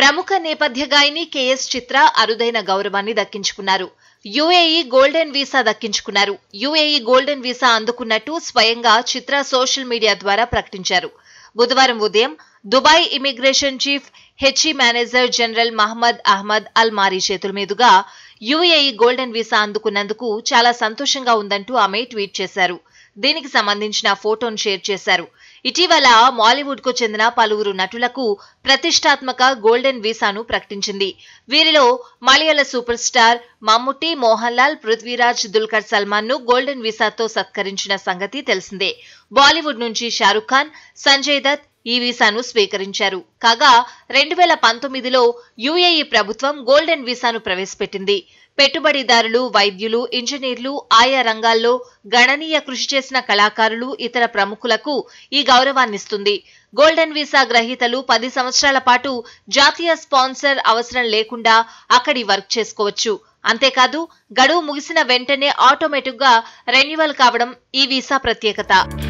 ప్రముఖ నేపథ్య గాయని కేఎస్ చిత్ర అరుదైన గౌరవాన్ని దక్కించుకున్నారు యుఏఈ గోల్డెన్ వీసా దక్కించుకున్నారు యుఏఈ గోల్డెన్ వీసా అందుకున్నట్టు స్వయంగా చిత్ర సోషల్ మీడియా ద్వారా ప్రకటించారు బుధవారం ఉదయం Dubai immigration chief HE manager general Mohammed Ahmed Al Marri చేతుల మీదుగా యుఏఈ గోల్డెన్ వీసా అందుకున్నందుకు చాలా సంతోషంగా ఉందంటూ ఆమె ట్వీట్ చేశారు దీనికి సంబంధించిన ఫోటోను షేర్ చేశారు ఇటీవల మాలీవుడ్కు చెందిన పలువురు నటులకు ప్రతిష్టాత్మక గోల్డెన్ వీసాను ప్రకటించింది వీరిలో మలయాళ సూపర్ స్టార్ మమ్ముట్టి మోహన్ లాల్ పృథ్వీరాజ్ దుల్కర్ సల్మాన్ ను గోల్డెన్ వీసాతో సత్కరించిన సంగతి తెలిసిందే బాలీవుడ్ నుంచి షారుఖ్ ఖాన్ సంజయ్ దత్ ఈ వీసాను స్వీకరించారు కాగా రెండు వేల పంతొమ్మిదిలో యుఏఈ ప్రభుత్వం గోల్డెన్ వీసాను ప్రవేశపెట్టింది పెట్టుబడిదారులు వైద్యులు ఇంజనీర్లు ఆయా రంగాల్లో గణనీయ కృషి చేసిన కళాకారులు ఇతర ప్రముఖులకు ఈ గౌరవాన్నిస్తుంది గోల్డెన్ వీసా గ్రహీతలు పది సంవత్సరాల పాటు జాతీయ స్పాన్సర్ అవసరం లేకుండా అక్కడి వర్క్ చేసుకోవచ్చు అంతేకాదు గడువు ముగిసిన వెంటనే ఆటోమేటిక్గా రెన్యువల్ కావడం ఈ వీసా ప్రత్యేకత